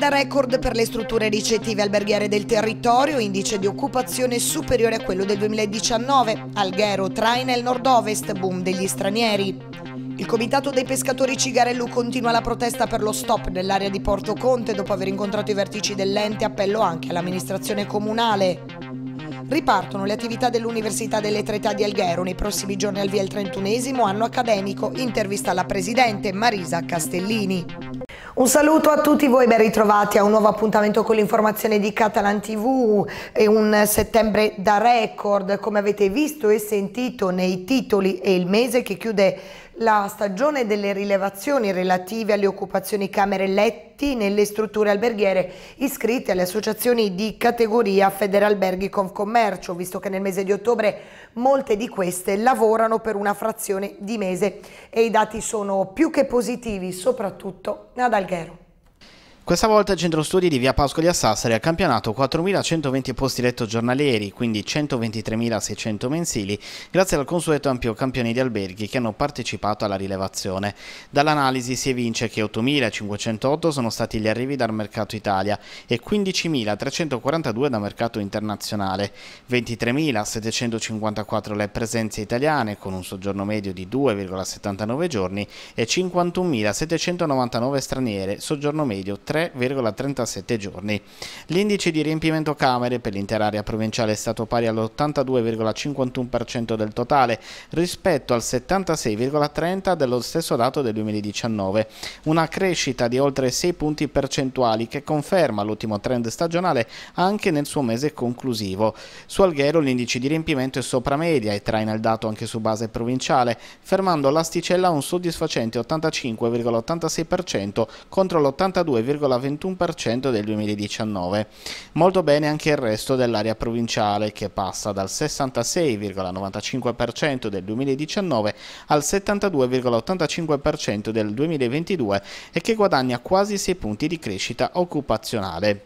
da record per le strutture ricettive alberghiere del territorio, indice di occupazione superiore a quello del 2019. Alghero traina il nord-ovest, boom degli stranieri. Il comitato dei pescatori Cigarellu continua la protesta per lo stop nell'area di Porto Conte dopo aver incontrato i vertici dell'ente, appello anche all'amministrazione comunale. Ripartono le attività dell'Università delle Tre Età di Alghero nei prossimi giorni al via il 31 anno accademico, intervista alla Presidente Marisa Castellini. Un saluto a tutti voi, ben ritrovati a un nuovo appuntamento con l'informazione di Catalan TV e un settembre da record, come avete visto e sentito nei titoli e il mese che chiude la stagione delle rilevazioni relative alle occupazioni camere letti nelle strutture alberghiere iscritte alle associazioni di categoria Federalberghi Confcommercio, visto che nel mese di ottobre molte di queste lavorano per una frazione di mese e i dati sono più che positivi, soprattutto ad Alghero. Questa volta il centro studi di Via Pascoli a Sassari ha campionato 4.120 posti letto giornalieri, quindi 123.600 mensili, grazie al consueto ampio campione di alberghi che hanno partecipato alla rilevazione. Dall'analisi si evince che 8.508 sono stati gli arrivi dal mercato Italia e 15.342 da mercato internazionale, 23.754 le presenze italiane con un soggiorno medio di 2,79 giorni e 51.799 straniere, soggiorno medio 3,5. 3,37 giorni. L'indice di riempimento camere per l'intera area provinciale è stato pari all'82,51% del totale rispetto al 76,30% dello stesso dato del 2019, una crescita di oltre 6 punti percentuali che conferma l'ultimo trend stagionale anche nel suo mese conclusivo. Su Alghero l'indice di riempimento è sopra media e traina il dato anche su base provinciale, fermando l'asticella a un soddisfacente 85,86% contro l'82,5% 4,21% del 2019. Molto bene anche il resto dell'area provinciale che passa dal 66,95% del 2019 al 72,85% del 2022 e che guadagna quasi 6 punti di crescita occupazionale.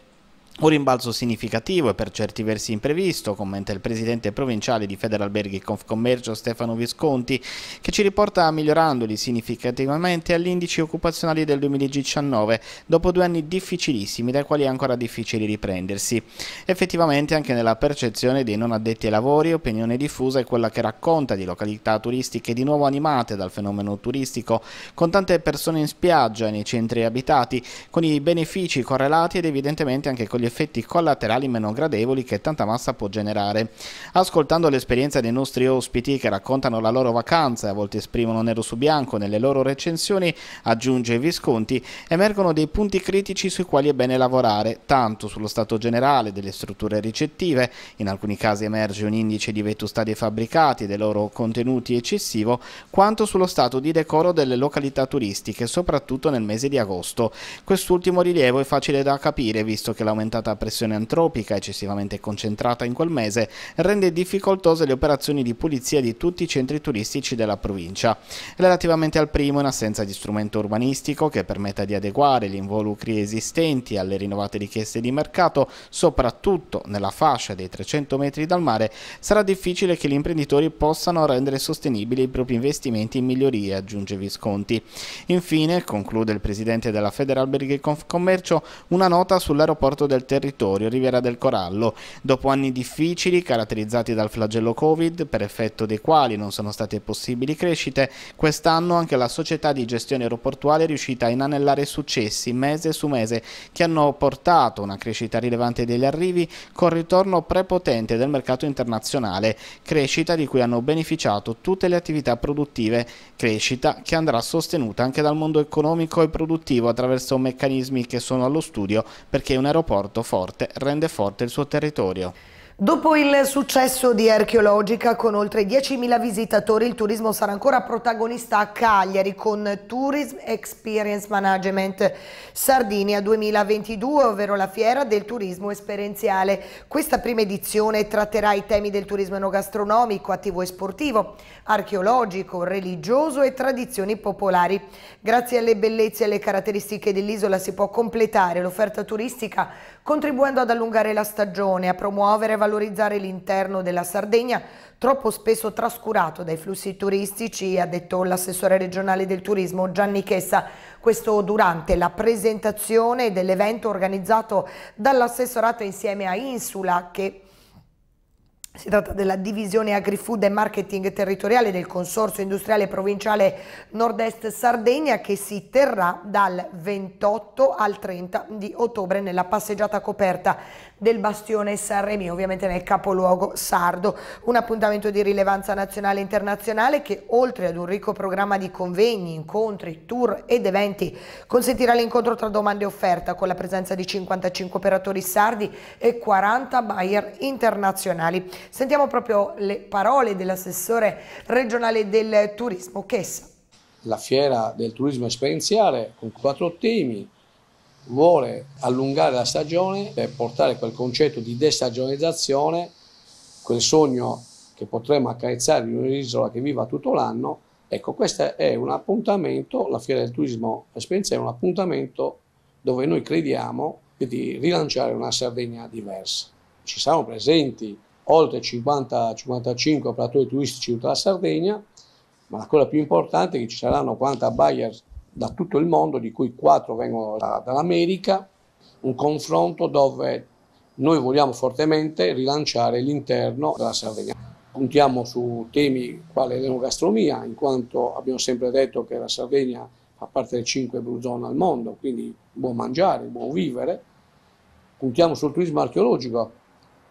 Un rimbalzo significativo e per certi versi imprevisto, commenta il presidente provinciale di Federalberghi Confcommercio Stefano Visconti, che ci riporta migliorandoli significativamente agli indici occupazionali del 2019, dopo due anni difficilissimi dai quali è ancora difficile riprendersi. Effettivamente anche nella percezione dei non addetti ai lavori, opinione diffusa è quella che racconta di località turistiche di nuovo animate dal fenomeno turistico, con tante persone in spiaggia nei centri abitati, con i benefici correlati ed evidentemente anche con gli gli effetti collaterali meno gradevoli che tanta massa può generare. Ascoltando l'esperienza dei nostri ospiti che raccontano la loro vacanza e a volte esprimono nero su bianco nelle loro recensioni, aggiunge Visconti, emergono dei punti critici sui quali è bene lavorare, tanto sullo stato generale delle strutture ricettive, in alcuni casi emerge un indice di vetustà dei fabbricati e dei loro contenuti eccessivo, quanto sullo stato di decoro delle località turistiche, soprattutto nel mese di agosto. Quest'ultimo rilievo è facile da capire, visto che l'aumento l'aumentata pressione antropica eccessivamente concentrata in quel mese rende difficoltose le operazioni di pulizia di tutti i centri turistici della provincia. Relativamente al primo, in assenza di strumento urbanistico che permetta di adeguare gli involucri esistenti alle rinnovate richieste di mercato, soprattutto nella fascia dei 300 metri dal mare, sarà difficile che gli imprenditori possano rendere sostenibili i propri investimenti in migliorie, aggiunge Visconti. Infine, conclude il presidente della Federalberghe Confcommercio, una nota sull'aeroporto del territorio Riviera del Corallo, dopo anni difficili caratterizzati dal flagello Covid, per effetto dei quali non sono state possibili crescite, quest'anno anche la società di gestione aeroportuale è riuscita a inanellare successi mese su mese che hanno portato una crescita rilevante degli arrivi con ritorno prepotente del mercato internazionale, crescita di cui hanno beneficiato tutte le attività produttive, crescita che andrà sostenuta anche dal mondo economico e produttivo attraverso meccanismi che sono allo studio perché un aeroporto rapporto forte rende forte il suo territorio. Dopo il successo di Archeologica con oltre 10.000 visitatori, il turismo sarà ancora protagonista a Cagliari con Tourism Experience Management Sardinia 2022, ovvero la fiera del turismo esperienziale. Questa prima edizione tratterà i temi del turismo enogastronomico, attivo e sportivo, archeologico, religioso e tradizioni popolari. Grazie alle bellezze e alle caratteristiche dell'isola si può completare l'offerta turistica contribuendo ad allungare la stagione, a promuovere e valorizzare l'interno della Sardegna, troppo spesso trascurato dai flussi turistici, ha detto l'assessore regionale del turismo Gianni Chessa, questo durante la presentazione dell'evento organizzato dall'assessorato insieme a Insula che si tratta della divisione Agrifood e Marketing Territoriale del Consorzio Industriale Provinciale Nord-Est Sardegna che si terrà dal 28 al 30 di ottobre nella passeggiata coperta del Bastione Sanremi, ovviamente nel capoluogo sardo. Un appuntamento di rilevanza nazionale e internazionale che oltre ad un ricco programma di convegni, incontri, tour ed eventi consentirà l'incontro tra domande e offerta con la presenza di 55 operatori sardi e 40 buyer internazionali. Sentiamo proprio le parole dell'assessore regionale del turismo, Chessa. La fiera del turismo esperienziale con quattro temi, vuole allungare la stagione e portare quel concetto di destagionalizzazione, quel sogno che potremmo accarezzare in un'isola che viva tutto l'anno. Ecco, questo è un appuntamento, la Fiera del Turismo Esperienza è un appuntamento dove noi crediamo di rilanciare una Sardegna diversa. Ci saranno presenti oltre 50-55 operatori turistici di tutta la Sardegna, ma la cosa più importante è che ci saranno 40 buyer da tutto il mondo, di cui quattro vengono da, dall'America, un confronto dove noi vogliamo fortemente rilanciare l'interno della Sardegna. Puntiamo su temi quali l'enogastronomia, in quanto abbiamo sempre detto che la Sardegna fa parte delle 5 blue zone al mondo, quindi buon mangiare, buon vivere. Puntiamo sul turismo archeologico,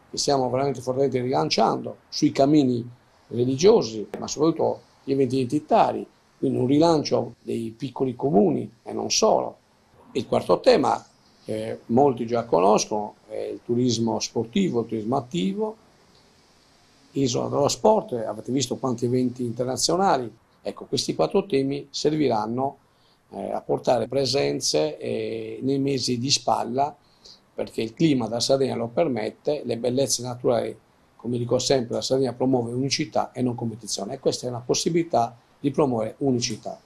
che stiamo veramente fortemente rilanciando, sui cammini religiosi, ma soprattutto gli eventi identitari, quindi un rilancio dei piccoli comuni e non solo. Il quarto tema, che eh, molti già conoscono, è il turismo sportivo, il turismo attivo, Isola dello Sport, avete visto quanti eventi internazionali. Ecco, questi quattro temi serviranno eh, a portare presenze eh, nei mesi di spalla, perché il clima della Sardegna lo permette, le bellezze naturali, come dico sempre, la Sardegna promuove unicità e non competizione e questa è una possibilità di promuovere unicità.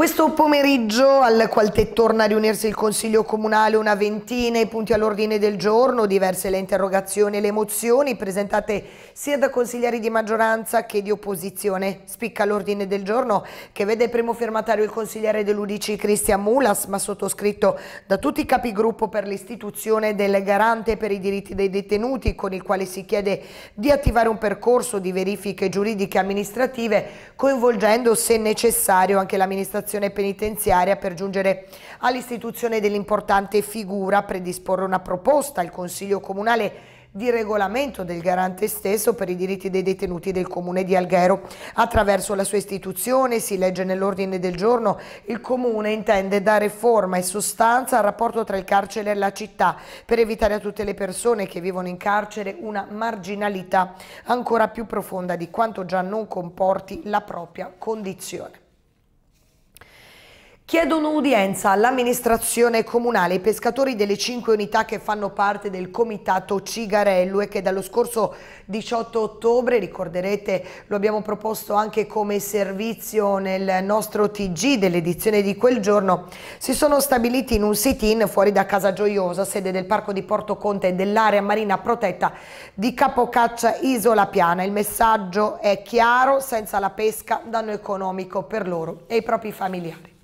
Questo pomeriggio al Qualtet torna a riunirsi il Consiglio Comunale, una ventina i punti all'ordine del giorno, diverse le interrogazioni e le mozioni presentate sia da consiglieri di maggioranza che di opposizione. Spicca l'ordine del giorno che vede primo firmatario il consigliere dell'Udici Cristian Mulas, ma sottoscritto da tutti i capigruppo per l'istituzione del garante per i diritti dei detenuti, con il quale si chiede di attivare un percorso di verifiche giuridiche e amministrative, coinvolgendo se necessario anche l'amministrazione amministrazione penitenziaria per giungere all'istituzione dell'importante figura, predisporre una proposta al Consiglio Comunale di regolamento del garante stesso per i diritti dei detenuti del comune di Alghero. Attraverso la sua istituzione, si legge nell'ordine del giorno, il comune intende dare forma e sostanza al rapporto tra il carcere e la città per evitare a tutte le persone che vivono in carcere una marginalità ancora più profonda di quanto già non comporti la propria condizione. Chiedono udienza all'amministrazione comunale i pescatori delle cinque unità che fanno parte del comitato Cigarello e che dallo scorso 18 ottobre, ricorderete, lo abbiamo proposto anche come servizio nel nostro TG dell'edizione di quel giorno, si sono stabiliti in un sit-in fuori da Casa Gioiosa, sede del parco di Porto Conte e dell'area marina protetta di Capocaccia Isola Piana. Il messaggio è chiaro, senza la pesca danno economico per loro e i propri familiari.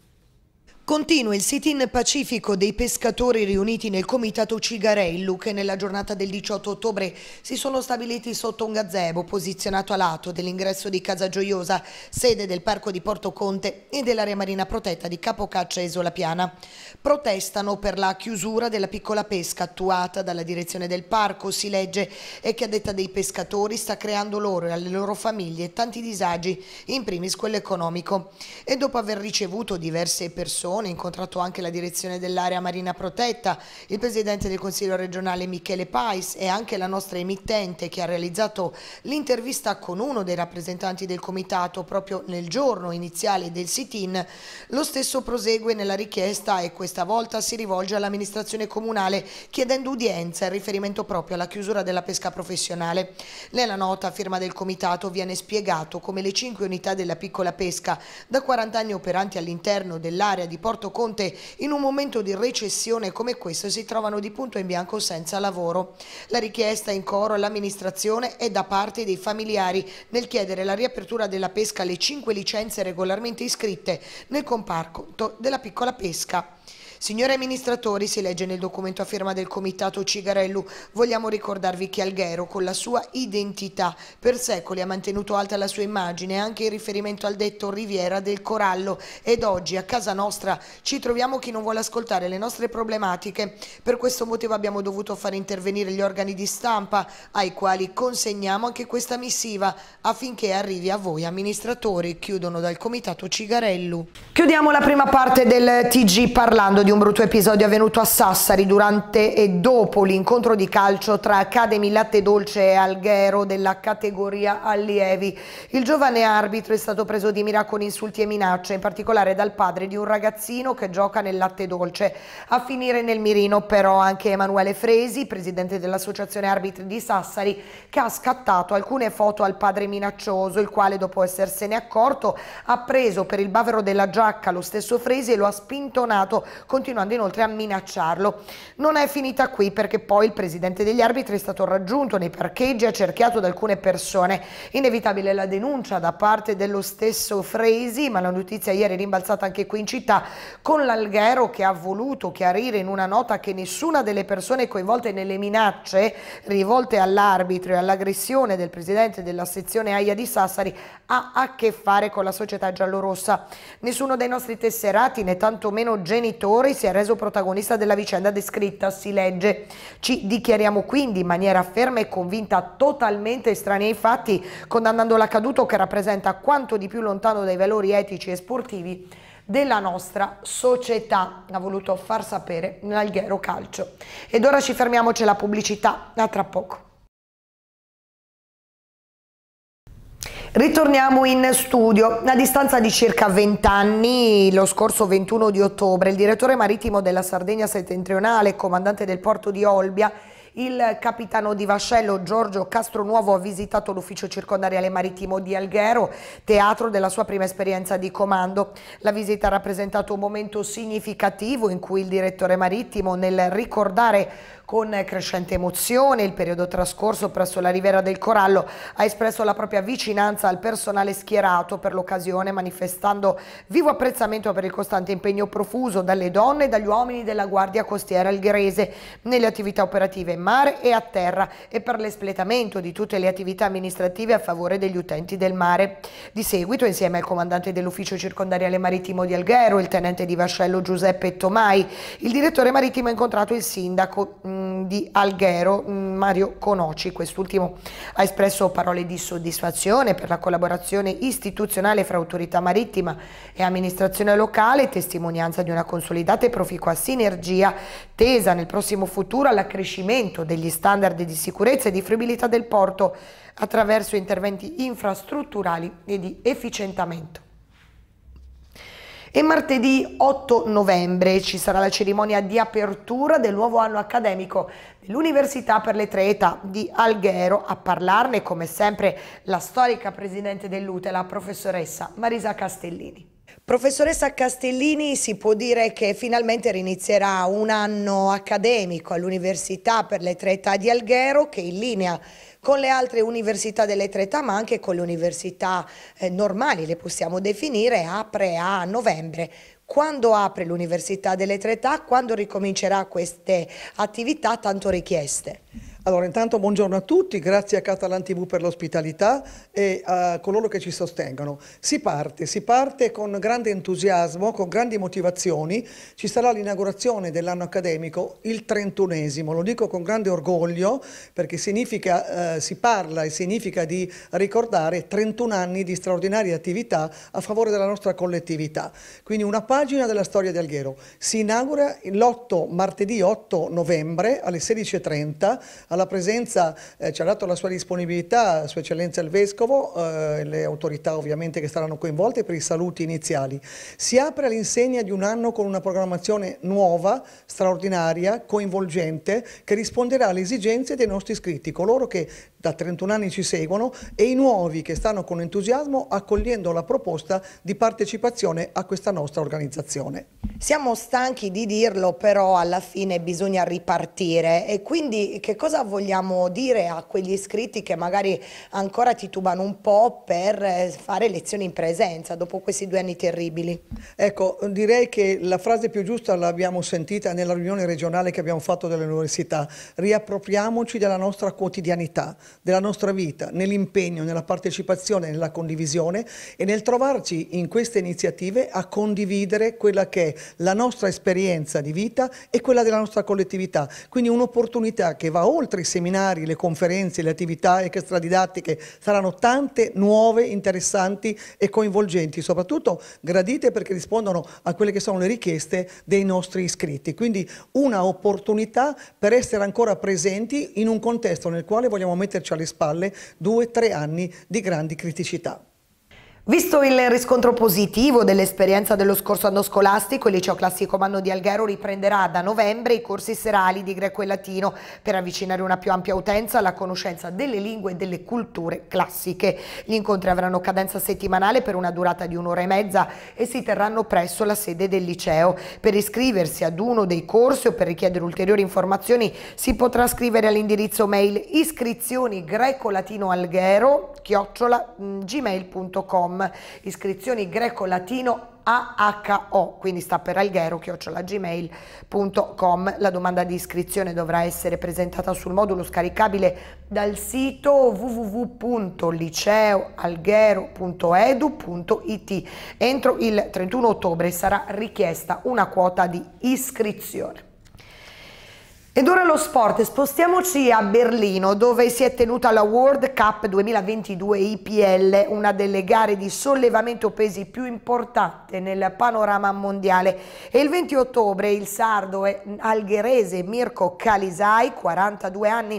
Continua il sit-in pacifico dei pescatori riuniti nel comitato Cigarello che nella giornata del 18 ottobre si sono stabiliti sotto un gazebo posizionato a lato dell'ingresso di Casa Gioiosa, sede del parco di Porto Conte e dell'area marina protetta di Capocaccia e Isolapiana. Protestano per la chiusura della piccola pesca attuata dalla direzione del parco, si legge, e che a detta dei pescatori sta creando loro e alle loro famiglie tanti disagi, in primis quello economico. E dopo aver ricevuto diverse persone Leone, incontrato anche la direzione dell'area Marina Protetta, il presidente del Consiglio regionale Michele Pais e anche la nostra emittente che ha realizzato l'intervista con uno dei rappresentanti del comitato proprio nel giorno iniziale del sit-in. Lo stesso prosegue nella richiesta e questa volta si rivolge all'amministrazione comunale chiedendo udienza in riferimento proprio alla chiusura della pesca professionale. Nella nota firma del comitato viene spiegato come le cinque unità della piccola pesca da 40 anni operanti all'interno dell'area di rapporto Conte in un momento di recessione come questo si trovano di punto in bianco senza lavoro. La richiesta in coro all'amministrazione è da parte dei familiari nel chiedere la riapertura della pesca alle 5 licenze regolarmente iscritte nel comparto della piccola pesca. Signori amministratori, si legge nel documento a firma del comitato Cigarello, vogliamo ricordarvi che Alghero con la sua identità per secoli ha mantenuto alta la sua immagine anche in riferimento al detto Riviera del Corallo ed oggi a casa nostra ci troviamo chi non vuole ascoltare le nostre problematiche. Per questo motivo abbiamo dovuto far intervenire gli organi di stampa ai quali consegniamo anche questa missiva affinché arrivi a voi amministratori, chiudono dal comitato Cigarello. Chiudiamo la prima parte del TG parlando di un un brutto episodio avvenuto a Sassari durante e dopo l'incontro di calcio tra Academy Latte Dolce e Alghero della categoria allievi. Il giovane arbitro è stato preso di mira con insulti e minacce, in particolare dal padre di un ragazzino che gioca nel Latte Dolce. A finire nel mirino però anche Emanuele Fresi, presidente dell'Associazione Arbitri di Sassari, che ha scattato alcune foto al padre minaccioso, il quale dopo essersene accorto ha preso per il bavero della giacca lo stesso Fresi e lo ha spintonato con continuando inoltre a minacciarlo. Non è finita qui perché poi il presidente degli arbitri è stato raggiunto nei parcheggi e cerchiato da alcune persone. Inevitabile la denuncia da parte dello stesso Fresi, ma la notizia ieri è rimbalzata anche qui in città con l'Alghero che ha voluto chiarire in una nota che nessuna delle persone coinvolte nelle minacce rivolte all'arbitro e all'aggressione del presidente della sezione Aia di Sassari ha a che fare con la società giallorossa. Nessuno dei nostri tesserati né tantomeno genitori minori si è reso protagonista della vicenda descritta, si legge. Ci dichiariamo quindi in maniera ferma e convinta totalmente estranei ai fatti, condannando l'accaduto che rappresenta quanto di più lontano dai valori etici e sportivi della nostra società, ha voluto far sapere l'Alghero Calcio. Ed ora ci fermiamoci alla pubblicità, a tra poco. Ritorniamo in studio. A distanza di circa 20 anni, lo scorso 21 di ottobre, il direttore marittimo della Sardegna settentrionale, comandante del porto di Olbia, il capitano di vascello Giorgio Castronuovo ha visitato l'ufficio circondariale marittimo di Alghero, teatro della sua prima esperienza di comando. La visita ha rappresentato un momento significativo in cui il direttore marittimo, nel ricordare con crescente emozione, il periodo trascorso presso la Riviera del Corallo ha espresso la propria vicinanza al personale schierato per l'occasione, manifestando vivo apprezzamento per il costante impegno profuso dalle donne e dagli uomini della Guardia Costiera Algherese nelle attività operative in mare e a terra e per l'espletamento di tutte le attività amministrative a favore degli utenti del mare. Di seguito, insieme al comandante dell'ufficio circondariale marittimo di Alghero, il tenente di vascello Giuseppe Tomai, il direttore marittimo ha incontrato il sindaco di Alghero, mm, Mario Conoci. Quest'ultimo ha espresso parole di soddisfazione per la collaborazione istituzionale fra autorità marittima e amministrazione locale, testimonianza di una consolidata e proficua sinergia tesa nel prossimo futuro all'accrescimento degli standard di sicurezza e di fruibilità del porto attraverso interventi infrastrutturali e di efficientamento. E martedì 8 novembre ci sarà la cerimonia di apertura del nuovo anno accademico dell'Università per le Tre Età di Alghero. A parlarne, come sempre, la storica presidente dell'UTE, la professoressa Marisa Castellini. Professoressa Castellini, si può dire che finalmente rinizierà un anno accademico all'Università per le Tre Età di Alghero che in linea con le altre università delle tre ma anche con le università eh, normali, le possiamo definire, apre a novembre. Quando apre l'Università delle Tre Quando ricomincerà queste attività tanto richieste? Allora, intanto buongiorno a tutti, grazie a Catalan TV per l'ospitalità e a coloro che ci sostengono. Si parte, si parte con grande entusiasmo, con grandi motivazioni. Ci sarà l'inaugurazione dell'anno accademico, il trentunesimo. Lo dico con grande orgoglio perché eh, si parla e significa di ricordare 31 anni di straordinaria attività a favore della nostra collettività. Quindi una pagina della storia di Alghero. Si inaugura l'8, martedì 8 novembre alle 16.30 alla presenza, eh, ci ha dato la sua disponibilità, Sua Eccellenza il Vescovo, eh, le autorità ovviamente che saranno coinvolte per i saluti iniziali. Si apre all'insegna di un anno con una programmazione nuova, straordinaria, coinvolgente, che risponderà alle esigenze dei nostri iscritti, coloro che da 31 anni ci seguono e i nuovi che stanno con entusiasmo accogliendo la proposta di partecipazione a questa nostra organizzazione. Siamo stanchi di dirlo, però alla fine bisogna ripartire e quindi che cosa vogliamo dire a quegli iscritti che magari ancora titubano un po' per eh, fare lezioni in presenza dopo questi due anni terribili? Ecco, direi che la frase più giusta l'abbiamo sentita nella riunione regionale che abbiamo fatto delle università. Riappropriamoci della nostra quotidianità, della nostra vita, nell'impegno, nella partecipazione, nella condivisione e nel trovarci in queste iniziative a condividere quella che è la nostra esperienza di vita e quella della nostra collettività. Quindi un'opportunità che va oltre incontri, i seminari, le conferenze, le attività extradidattiche saranno tante nuove, interessanti e coinvolgenti, soprattutto gradite perché rispondono a quelle che sono le richieste dei nostri iscritti. Quindi una opportunità per essere ancora presenti in un contesto nel quale vogliamo metterci alle spalle due o tre anni di grandi criticità. Visto il riscontro positivo dell'esperienza dello scorso anno scolastico, il liceo classico Manno di Alghero riprenderà da novembre i corsi serali di greco e latino per avvicinare una più ampia utenza alla conoscenza delle lingue e delle culture classiche. Gli incontri avranno cadenza settimanale per una durata di un'ora e mezza e si terranno presso la sede del liceo. Per iscriversi ad uno dei corsi o per richiedere ulteriori informazioni si potrà scrivere all'indirizzo mail iscrizioni greco-latino-alghero chiocciola mm, gmail.com www.alghero.com, iscrizioni greco-latino AHO, quindi sta per alghero, chiocciola gmail.com. La domanda di iscrizione dovrà essere presentata sul modulo scaricabile dal sito www.liceoalghero.edu.it. Entro il 31 ottobre sarà richiesta una quota di iscrizione. Ed ora lo sport, spostiamoci a Berlino dove si è tenuta la World Cup 2022 IPL, una delle gare di sollevamento pesi più importante nel panorama mondiale e il 20 ottobre il sardo e algherese Mirko Calisai, 42 anni,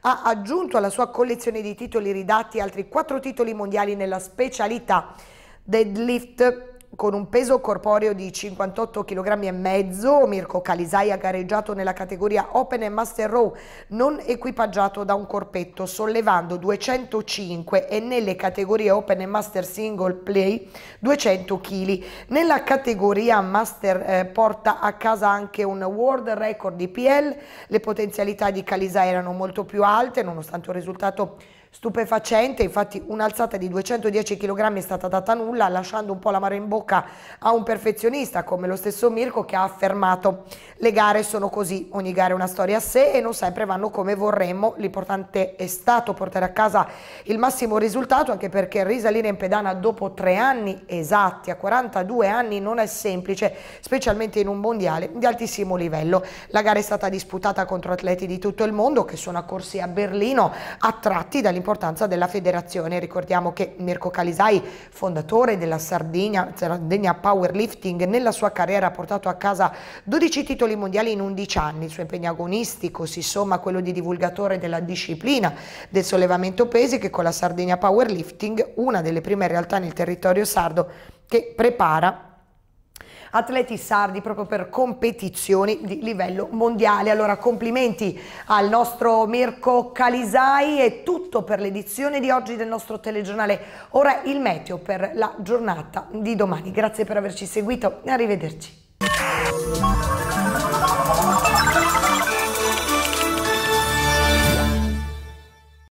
ha aggiunto alla sua collezione di titoli ridatti altri quattro titoli mondiali nella specialità deadlift con un peso corporeo di 58 kg e mezzo, Mirko Calisai ha gareggiato nella categoria Open e Master Row, non equipaggiato da un corpetto, sollevando 205 e nelle categorie Open e Master Single Play 200 kg. Nella categoria Master eh, porta a casa anche un World Record di PL, le potenzialità di Calisai erano molto più alte, nonostante un risultato stupefacente, infatti un'alzata di 210 kg è stata data nulla, lasciando un po' l'amaro in bocca a un perfezionista come lo stesso Mirko che ha affermato le gare sono così, ogni gara è una storia a sé e non sempre vanno come vorremmo, l'importante è stato portare a casa il massimo risultato anche perché risalire in pedana dopo tre anni esatti a 42 anni non è semplice, specialmente in un mondiale di altissimo livello. La gara è stata disputata contro atleti di tutto il mondo che sono accorsi a Berlino attratti dall'importanza l'importanza della federazione. Ricordiamo che Mirko Calisai, fondatore della Sardegna, Sardegna Powerlifting, nella sua carriera ha portato a casa 12 titoli mondiali in 11 anni. Il suo impegno agonistico si somma a quello di divulgatore della disciplina del sollevamento pesi che con la Sardegna Powerlifting, una delle prime realtà nel territorio sardo, che prepara atleti sardi proprio per competizioni di livello mondiale. Allora complimenti al nostro Mirko Calisai è tutto per l'edizione di oggi del nostro telegiornale. Ora il meteo per la giornata di domani. Grazie per averci seguito, arrivederci.